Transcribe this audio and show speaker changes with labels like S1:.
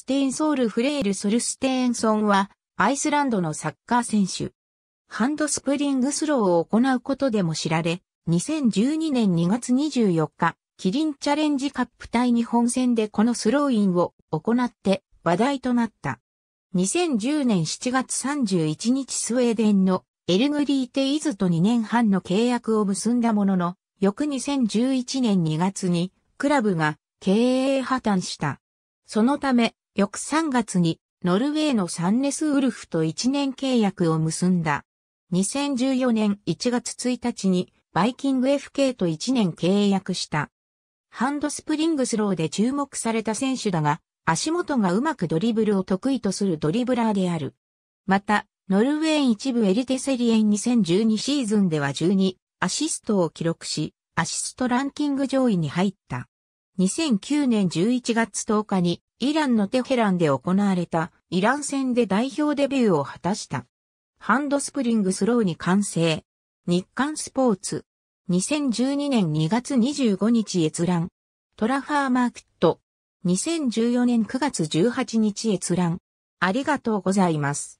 S1: ステンソール・フレール・ソルステーンソンは、アイスランドのサッカー選
S2: 手。ハンドスプリングスローを行うことでも知られ、2012年2月24日、キリンチャレンジカップ対日本戦でこのスローインを行って話題となった。2010年7月31日スウェーデンのエルグリーテイズと2年半の契約を結んだものの、翌2011年2月にクラブが経営破綻した。そのため、翌3月にノルウェーのサンネスウルフと1年契約を結んだ。2014年1月1日にバイキング FK と1年契約した。ハンドスプリングスローで注目された選手だが、足元がうまくドリブルを得意とするドリブラーである。また、ノルウェー一部エリテセリエン2012シーズンでは12アシストを記録し、アシストランキング上位に入った。2009年11月10日にイランのテヘランで行われたイラン戦で代表デビューを果たした。ハンドスプリングスローに完成。日刊スポーツ。2012年2月25日閲覧。トラファーマーケット。2014年9
S1: 月18日閲覧。ありがとうございます。